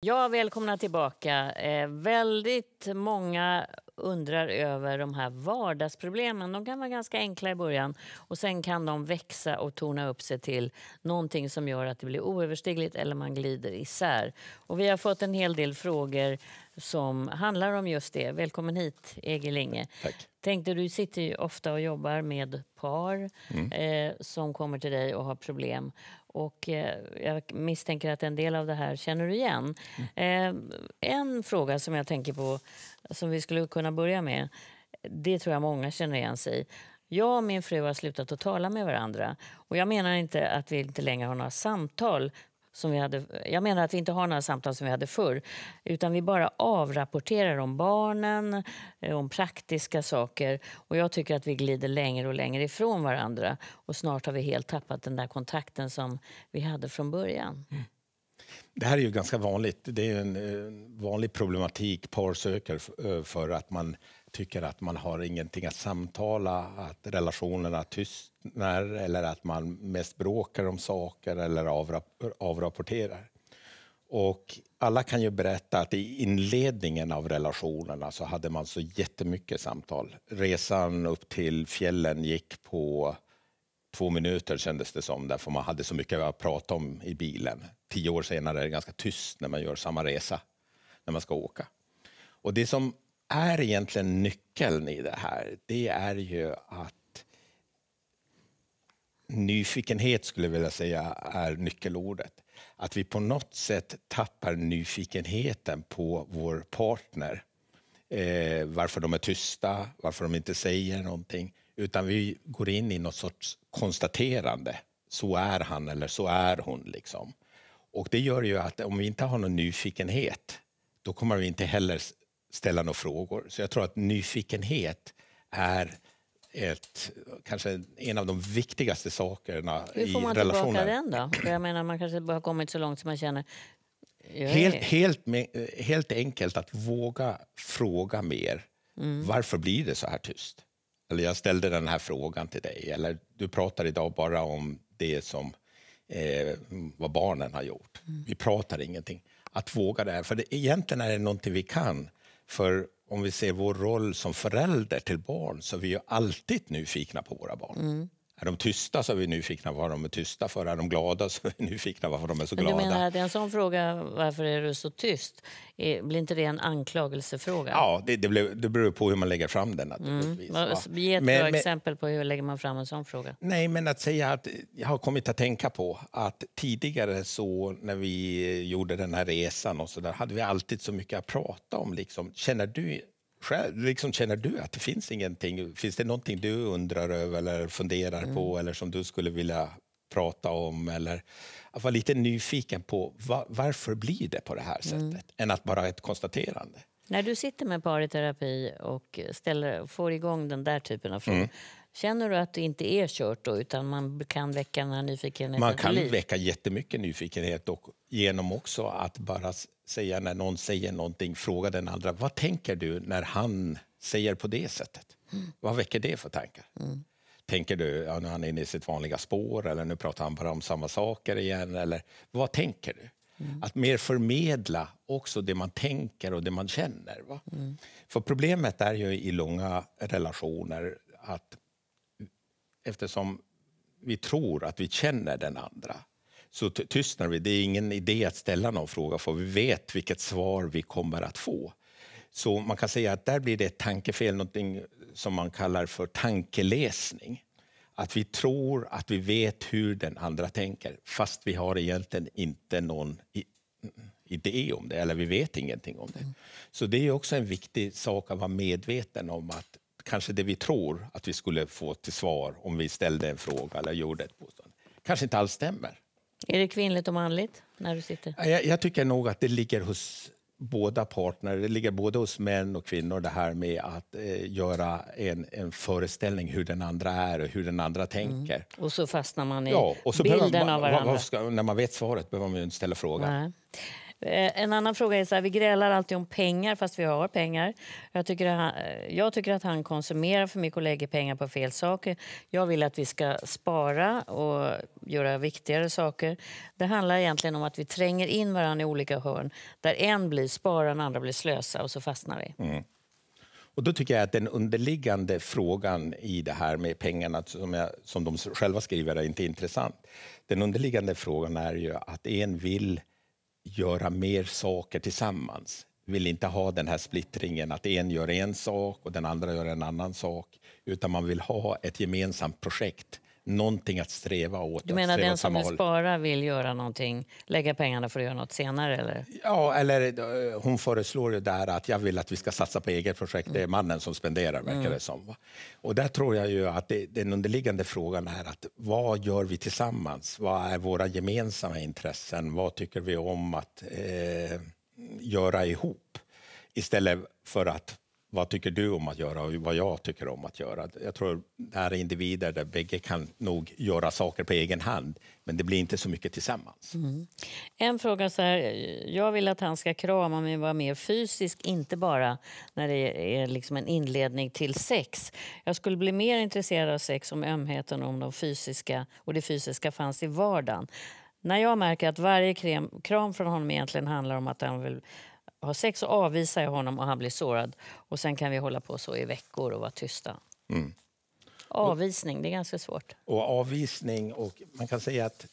Ja, välkomna tillbaka. Eh, väldigt många undrar över de här vardagsproblemen. De kan vara ganska enkla i början och sen kan de växa och torna upp sig till någonting som gör att det blir oöverstigligt eller man glider isär. Och vi har fått en hel del frågor som handlar om just det. Välkommen hit, Egelinge. Tack. Tänkte, du sitter ju ofta och jobbar med par mm. eh, som kommer till dig och har problem. Och eh, jag misstänker att en del av det här känner du igen. Mm. En fråga som jag tänker på, som vi skulle kunna börja med, det tror jag många känner igen sig i. Jag och min fru har slutat att tala med varandra. Och jag menar inte att vi inte längre har några samtal som vi hade. Jag menar att vi inte har några samtal som vi hade förr. Utan vi bara avrapporterar om barnen, eh, om praktiska saker. Och jag tycker att vi glider längre och längre ifrån varandra. Och snart har vi helt tappat den där kontakten som vi hade från början. Mm. Det här är ju ganska vanligt. Det är en eh, vanlig problematik par söker eh, för att man tycker att man har ingenting att samtala, att relationerna tystnar eller att man mest bråkar om saker eller avrapporterar. Och alla kan ju berätta att i inledningen av relationerna så hade man så jättemycket samtal. Resan upp till fjällen gick på två minuter kändes det som, därför man hade så mycket att prata om i bilen. Tio år senare är det ganska tyst när man gör samma resa, när man ska åka. Och det som är egentligen nyckeln i det här, det är ju att nyfikenhet skulle jag vilja säga är nyckelordet. Att vi på något sätt tappar nyfikenheten på vår partner. Eh, varför de är tysta, varför de inte säger någonting utan vi går in i något sorts konstaterande. Så är han eller så är hon. Liksom. Och det gör ju att om vi inte har någon nyfikenhet då kommer vi inte heller ställa några frågor. Så jag tror att nyfikenhet är ett, kanske en av de viktigaste sakerna i relationen. Hur får man tillbaka den då? jag menar, man kanske har kommit så långt som man känner helt, helt, helt enkelt att våga fråga mer. Mm. Varför blir det så här tyst? eller jag ställde den här frågan till dig, eller du pratar idag bara om det som eh, vad barnen har gjort. Mm. Vi pratar ingenting. Att våga det här, för det, egentligen är det någonting vi kan. För om vi ser vår roll som förälder till barn så är vi ju alltid nyfikna på våra barn. Mm. Är de tysta så är vi nyfikna på vad de är tysta för. Är de glada så är vi nyfikna på varför de är så glada. Men du menar att en sån fråga, varför är du så tyst, eh, blir inte det en anklagelsefråga? Ja, det, det, blev, det beror på hur man lägger fram den. Mm. Ge ett men, bra men, exempel på hur lägger man fram en sån fråga. Nej, men att säga att jag har kommit att tänka på att tidigare så när vi gjorde den här resan och så där, hade vi alltid så mycket att prata om. Liksom. Känner du själv, liksom, känner du att det finns ingenting? Finns det någonting du undrar över eller funderar mm. på eller som du skulle vilja prata om? Eller att vara lite nyfiken på va, varför blir det på det här mm. sättet? Mm. Än att bara ett konstaterande. När du sitter med par i terapi och ställer, får igång den där typen av frågor, mm. känner du att det inte är kört då, utan man kan väcka den här nyfikenheten? Man kan väcka jättemycket nyfikenhet och genom också att bara säga när någon säger någonting, fråga den andra vad tänker du när han säger på det sättet? Mm. Vad väcker det för tankar? Mm. Tänker du ja, nu är han inne i sitt vanliga spår eller nu pratar han bara om samma saker igen? Eller vad tänker du? Mm. Att mer förmedla också det man tänker och det man känner. Mm. För problemet är ju i långa relationer att eftersom vi tror att vi känner den andra så tystnar vi. Det är ingen idé att ställa någon fråga för vi vet vilket svar vi kommer att få. Så man kan säga att där blir det ett tankefel, något som man kallar för tankeläsning. Att vi tror att vi vet hur den andra tänker fast vi har egentligen inte någon idé om det, eller vi vet ingenting om det. Mm. Så det är också en viktig sak att vara medveten om att kanske det vi tror att vi skulle få till svar om vi ställde en fråga eller gjorde ett påstående kanske inte alls stämmer. Är det kvinnligt och manligt? när du sitter? Jag, jag tycker nog att det ligger hos båda partner, det ligger både hos män och kvinnor det här med att eh, göra en, en föreställning hur den andra är och hur den andra mm. tänker. Mm. Och så fastnar man i ja, och så bilden man, av varandra. Var, var ska, när man vet svaret behöver man ju inte ställa frågan. Nej. Eh, en annan fråga är så här, vi grälar alltid om pengar fast vi har pengar. Jag tycker, han, eh, jag tycker att han konsumerar för mycket och lägger pengar på fel saker. Jag vill att vi ska spara och göra viktigare saker. Det handlar egentligen om att vi tränger in varandra i olika hörn där en blir spara, den andra blir slösa och så fastnar vi. Mm. Och då tycker jag att den underliggande frågan i det här med pengarna som, jag, som de själva skriver är inte intressant. Den underliggande frågan är ju att en vill göra mer saker tillsammans. Vi Vill inte ha den här splittringen att en gör en sak och den andra gör en annan sak, utan man vill ha ett gemensamt projekt någonting att sträva åt. Du menar den som vill håll. spara vill göra någonting, lägga pengarna för att göra något senare? Eller? Ja, eller eh, hon föreslår ju där att jag vill att vi ska satsa på eget projekt. Det är mm. mannen som spenderar, verkar mm. som. Och där tror jag ju att det, den underliggande frågan är att vad gör vi tillsammans? Vad är våra gemensamma intressen? Vad tycker vi om att eh, göra ihop? Istället för att vad tycker du om att göra och vad jag tycker om att göra. Jag tror det här är individer där bägge kan nog göra saker på egen hand men det blir inte så mycket tillsammans. Mm. En fråga så här, jag vill att han ska krama mig och vara mer fysisk, inte bara när det är liksom en inledning till sex. Jag skulle bli mer intresserad av sex om ömheten om de fysiska och det fysiska fanns i vardagen. När jag märker att varje kram från honom egentligen handlar om att han vill ha sex och avvisar jag honom och han blir sårad. Och sen kan vi hålla på så i veckor och vara tysta. Mm. Avvisning, det är ganska svårt. Och avvisning, och man kan säga att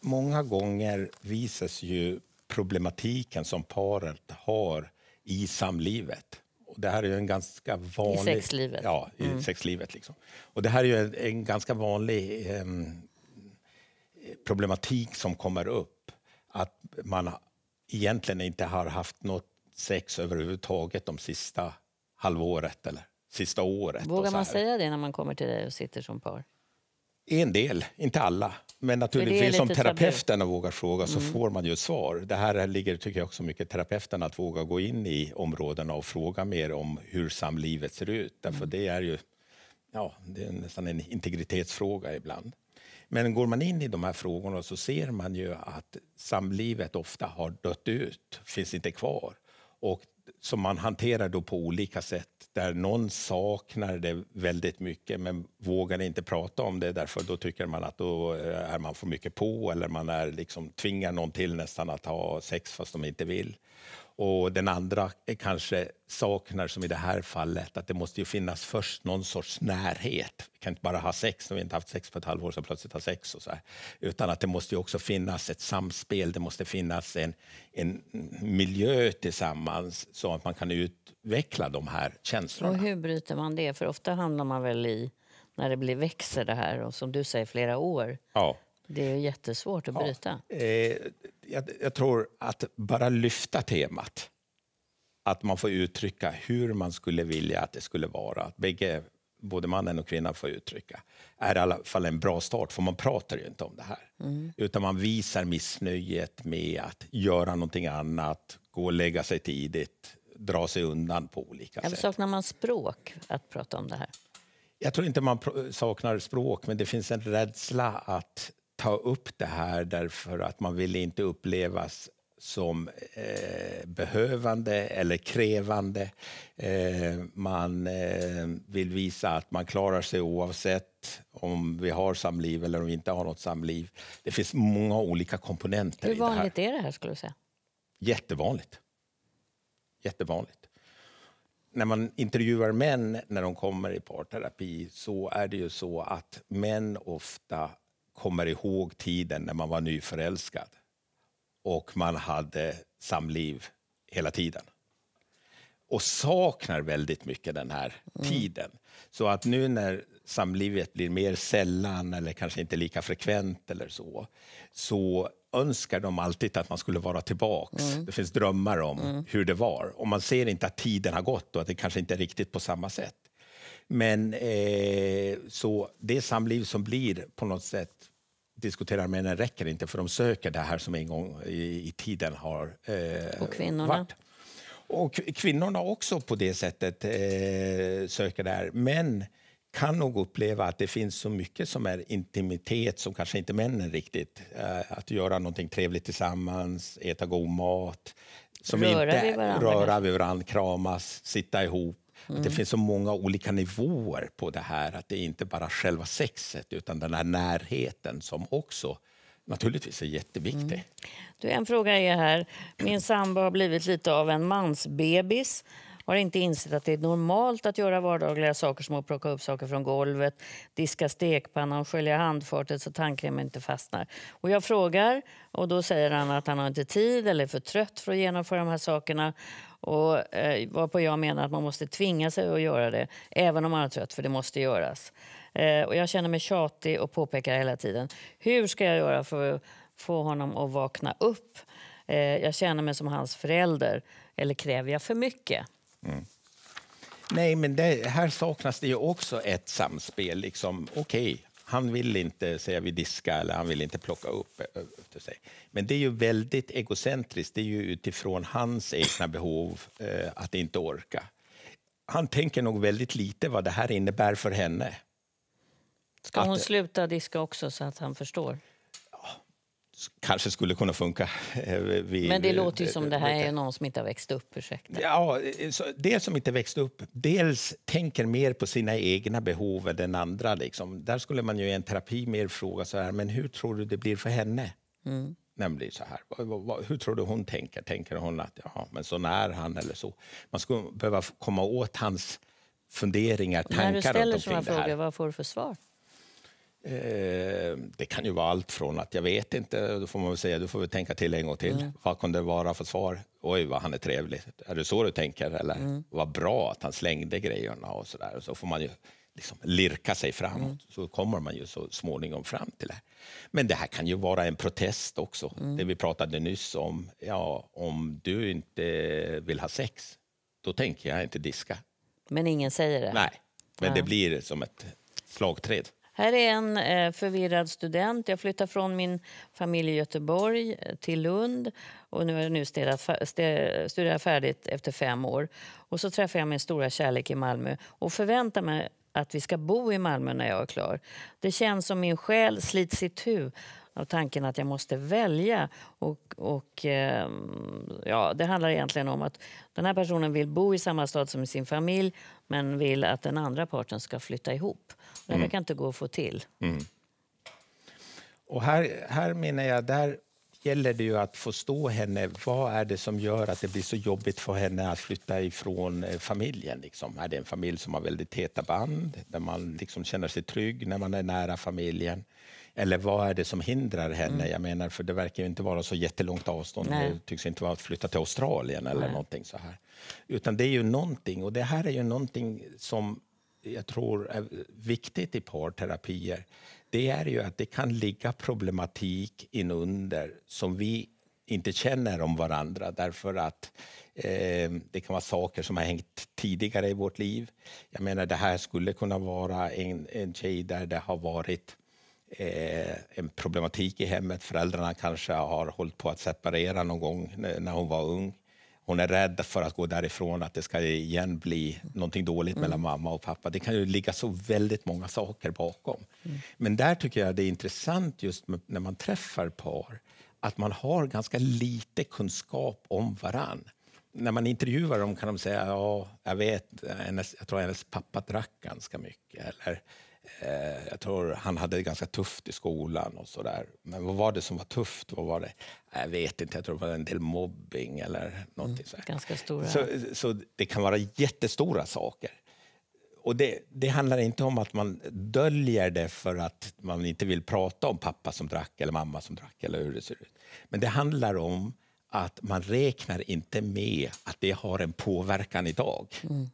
många gånger visas ju problematiken som paret har i samlivet. Och det här är en ganska vanlig... I sexlivet. Ja, i mm. sexlivet. Liksom. Och det här är en, en ganska vanlig eh, problematik som kommer upp. Att man egentligen inte har haft något sex överhuvudtaget de sista halvåret eller sista året. Vågar man säga det när man kommer till dig och sitter som par? En del, inte alla. Men naturligtvis som terapeuterna vågar fråga så mm. får man ju svar. Det här ligger tycker jag också mycket terapeuterna att våga gå in i områdena och fråga mer om hur samlivet ser ut. Därför mm. det är ju ja, det är nästan en integritetsfråga ibland. Men går man in i de här frågorna så ser man ju att samlivet ofta har dött ut, finns inte kvar. Och som man hanterar då på olika sätt där någon saknar det väldigt mycket men vågar inte prata om det därför då tycker man att då eh, är man för mycket på eller man är liksom, tvingar någon till nästan att ha sex fast de inte vill. Och den andra kanske saknar, som i det här fallet, att det måste ju finnas först någon sorts närhet. Vi kan inte bara ha sex när vi inte haft sex på ett halvår, så plötsligt ha sex. Och så här. Utan att det måste ju också finnas ett samspel, det måste finnas en, en miljö tillsammans så att man kan ut utveckla de här känslorna. Och hur bryter man det? För ofta hamnar man väl i, när det blir växer det här, och som du säger, flera år. Ja. Det är jättesvårt att bryta. Ja, eh, jag, jag, tror att bara lyfta temat, att man får uttrycka hur man skulle vilja att det skulle vara, att bägge, både mannen och kvinnan får uttrycka, är i alla fall en bra start, för man pratar ju inte om det här. Mm. Utan man visar missnöjet med att göra någonting annat, gå och lägga sig tidigt, dra sig undan på olika ja, sätt. Saknar man språk att prata om det här? Jag tror inte man saknar språk, men det finns en rädsla att ta upp det här därför att man vill inte upplevas som eh, behövande eller krävande. Eh, man eh, vill visa att man klarar sig oavsett om vi har samliv eller om vi inte har något samliv. Det finns många olika komponenter. Hur vanligt i det här. är det här? skulle du säga? Jättevanligt jättevanligt. När man intervjuar män när de kommer i parterapi så är det ju så att män ofta kommer ihåg tiden när man var nyförälskad och man hade samliv hela tiden och saknar väldigt mycket den här mm. tiden. Så att nu när samlivet blir mer sällan eller kanske inte lika frekvent eller så, så önskar de alltid att man skulle vara tillbaka. Mm. Det finns drömmar om mm. hur det var. Och man ser inte att tiden har gått och att det kanske inte är riktigt på samma sätt. Men eh, så det samliv som blir på något sätt diskuterar männen räcker inte för de söker det här som en gång i, i tiden har eh, och kvinnorna. varit. Och kvinnorna också på det sättet eh, söker det här. Men kan nog uppleva att det finns så mycket som är intimitet som kanske inte männen riktigt. Eh, att göra någonting trevligt tillsammans, äta god mat, som röra inte vid varandra. röra vid varandra, kramas, sitta ihop. Mm. Att det mm. finns så många olika nivåer på det här, att det är inte bara själva sexet utan den här närheten som också naturligtvis är jätteviktig. Mm. Du, en fråga är här. Min sambo har blivit lite av en mansbebis har inte insett att det är normalt att göra vardagliga saker som att plocka upp saker från golvet, diska stekpannan, skölja handfatet så tandkrämen inte fastnar. Och jag frågar och då säger han att han har inte tid eller är för trött för att genomföra de här sakerna. Och, eh, varpå jag menar att man måste tvinga sig att göra det, även om man är trött, för det måste göras. Eh, och jag känner mig tjatig och påpekar hela tiden. Hur ska jag göra för att få honom att vakna upp? Eh, jag känner mig som hans förälder. Eller kräver jag för mycket? Mm. Nej, men det, här saknas det ju också ett samspel. Liksom, Okej, okay, han vill inte säga vi diska eller han vill inte plocka upp efter sig. Men det är ju väldigt egocentriskt. Det är ju utifrån hans egna behov eh, att inte orka. Han tänker nog väldigt lite vad det här innebär för henne. Ska hon att, sluta diska också så att han förstår? kanske skulle kunna funka. Eh, Vid, Men det låter ju som eh, det här eh, är någon som inte har växt upp. Ursäkta. Ja, dels som inte växt upp, dels tänker mer på sina egna behov än andra. Liksom. Där skulle man ju i en terapi mer fråga så här, men hur tror du det blir för henne? Mm nämligen så här. Hur tror du hon tänker? Tänker hon att ja, men så är han eller så? Man skulle behöva komma åt hans funderingar, tankar När du ställer sådana frågor, vad får du för svar? Eh, det kan ju vara allt från att jag vet inte, då får man väl säga, du får vi tänka till en gång till. Mm. Vad kan det vara för svar? Oj, vad han är trevlig. Är det så du tänker? Eller mm. vad bra att han slängde grejerna och så där. Så får man ju liksom lirka sig framåt, mm. så kommer man ju så småningom fram till det. Men det här kan ju vara en protest också, mm. det vi pratade nyss om. Ja, om du inte vill ha sex, då tänker jag inte diska. Men ingen säger det? Nej, men ja. det blir som ett slagträd. Här är en eh, förvirrad student. Jag flyttar från min familj i Göteborg eh, till Lund och nu har jag nu studerat, färdigt efter fem år. Och så träffar jag min stora kärlek i Malmö och förväntar mig att vi ska bo i Malmö när jag är klar. Det känns som min själ slits itu av tanken att jag måste välja. Och, och, ehm, ja, det handlar egentligen om att den här personen vill bo i samma stad som sin familj men vill att den andra parten ska flytta ihop. Det mm. kan inte gå att få till. Mm. Och här, här menar jag, där gäller det ju att förstå henne. Vad är det som gör att det blir så jobbigt för henne att flytta ifrån eh, familjen? Liksom? Är det en familj som har väldigt täta band, där man liksom känner sig trygg när man är nära familjen? Eller vad är det som hindrar henne? Mm. Jag menar, för det verkar inte vara så jättelångt avstånd. Nej. Det tycks inte vara att flytta till Australien eller Nej. någonting så här. Utan det är ju någonting, och det här är ju någonting som jag tror är viktigt i parterapier. Det är ju att det kan ligga problematik inunder som vi inte känner om varandra därför att eh, det kan vara saker som har hängt tidigare i vårt liv. Jag menar, det här skulle kunna vara en, en tjej där det har varit Eh, en problematik i hemmet. Föräldrarna kanske har hållit på att separera någon gång när hon var ung. Hon är rädd för att gå därifrån, att det ska igen bli någonting dåligt mm. mellan mamma och pappa. Det kan ju ligga så väldigt många saker bakom. Mm. Men där tycker jag det är intressant just när man träffar par att man har ganska lite kunskap om varann. När man intervjuar dem kan de säga ja, jag jag tror hennes pappa drack ganska mycket. Eller, Eh, jag tror han hade det ganska tufft i skolan och sådär. Men vad var det som var tufft? Vad var det? Eh, jag vet inte, jag tror det var en del mobbing eller någonting. Mm, ganska stora. Så, så det kan vara jättestora saker. Och det, det, handlar inte om att man döljer det för att man inte vill prata om pappa som drack eller mamma som drack eller hur det ser ut. Men det handlar om att man räknar inte med att det har en påverkan idag. Mm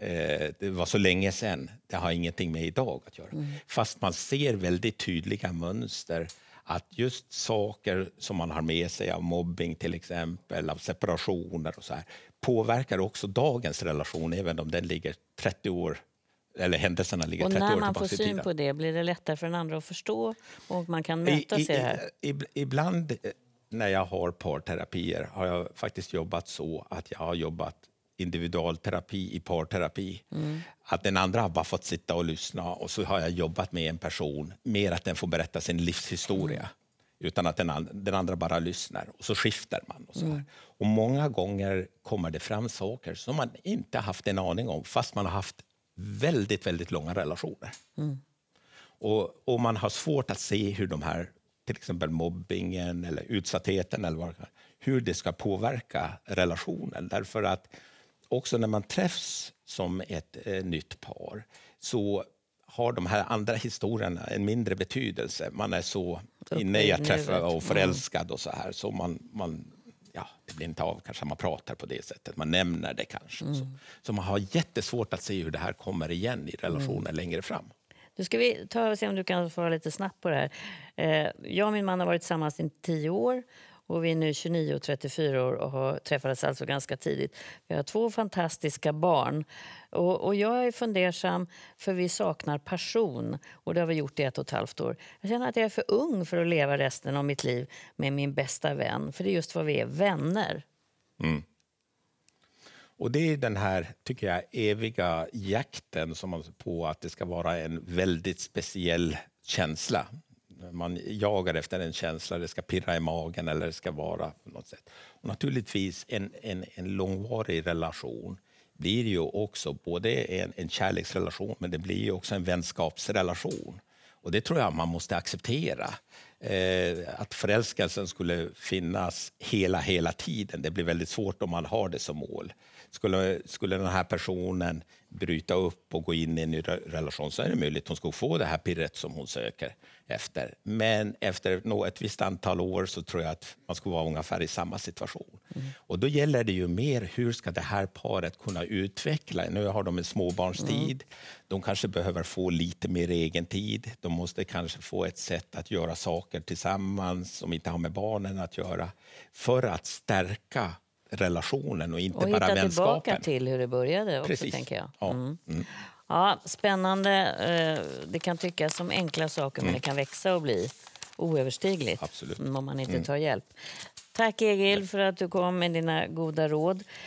eh, det var så länge sedan, det har ingenting med idag att göra. Mm. Fast man ser väldigt tydliga mönster att just saker som man har med sig av mobbing till exempel, av separationer och så här, påverkar också dagens relation även om den ligger 30 år eller händelserna ligger 30 år tillbaka i tiden. När man får syn på det, blir det lättare för den andra att förstå och man kan mötas I, i, i här? Ibland eh, när jag har parterapier har jag faktiskt jobbat så att jag har jobbat individualterapi i parterapi. Mm. Att den andra har bara fått sitta och lyssna och så har jag jobbat med en person, mer att den får berätta sin livshistoria mm. utan att den, and den andra bara lyssnar och så skiftar man. Och, så mm. och Många gånger kommer det fram saker som man inte haft en aning om fast man har haft väldigt, väldigt långa relationer. Mm. Och, och man har svårt att se hur de här, till exempel mobbingen eller utsattheten eller vad, hur det ska påverka relationen. Därför att också när man träffs som ett eh, nytt par så har de här andra historierna en mindre betydelse. Man är så inne i att träffa och mm. förälskad och så här. Så man, man, ja, det blir inte av kanske man pratar på det sättet, man nämner det kanske. Mm. Så. så. man har jättesvårt att se hur det här kommer igen i relationen mm. längre fram. Nu ska vi ta och se om du kan svara lite snabbt på det här. Eh, jag och min man har varit tillsammans i tio år och vi är nu 29 och 34 år och har träffades alltså ganska tidigt. Vi har två fantastiska barn. Och, och jag är fundersam, för vi saknar passion. Och det har vi gjort i ett och ett halvt år. Jag känner att jag är för ung för att leva resten av mitt liv med min bästa vän. För det är just vad vi är, vänner. Mm. Och det är den här, tycker jag, eviga jakten som på att det ska vara en väldigt speciell känsla man jagar efter en känsla, det ska pirra i magen eller det ska vara på något sätt. Och naturligtvis, en, en, en långvarig relation blir ju också både en, en kärleksrelation men det blir ju också en vänskapsrelation. Och det tror jag man måste acceptera. Eh, att förälskelsen skulle finnas hela, hela tiden, det blir väldigt svårt om man har det som mål. Skulle, skulle den här personen bryta upp och gå in i en ny relation så är det möjligt att hon skulle få det här pirret som hon söker efter. Men efter ett visst antal år så tror jag att man skulle vara ungefär i samma situation. Mm. Och då gäller det ju mer hur ska det här paret kunna utveckla Nu har de en småbarnstid, mm. de kanske behöver få lite mer egen tid. De måste kanske få ett sätt att göra saker tillsammans som inte har med barnen att göra för att stärka relationen och inte och bara vänskapen. Och hitta tillbaka till hur det började också, Precis. tänker jag. Mm. Mm. ja. spännande. Eh, det kan tyckas som enkla saker, men mm. det kan växa och bli oöverstigligt Absolut. om man inte mm. tar hjälp. Tack Egil för att du kom med dina goda råd.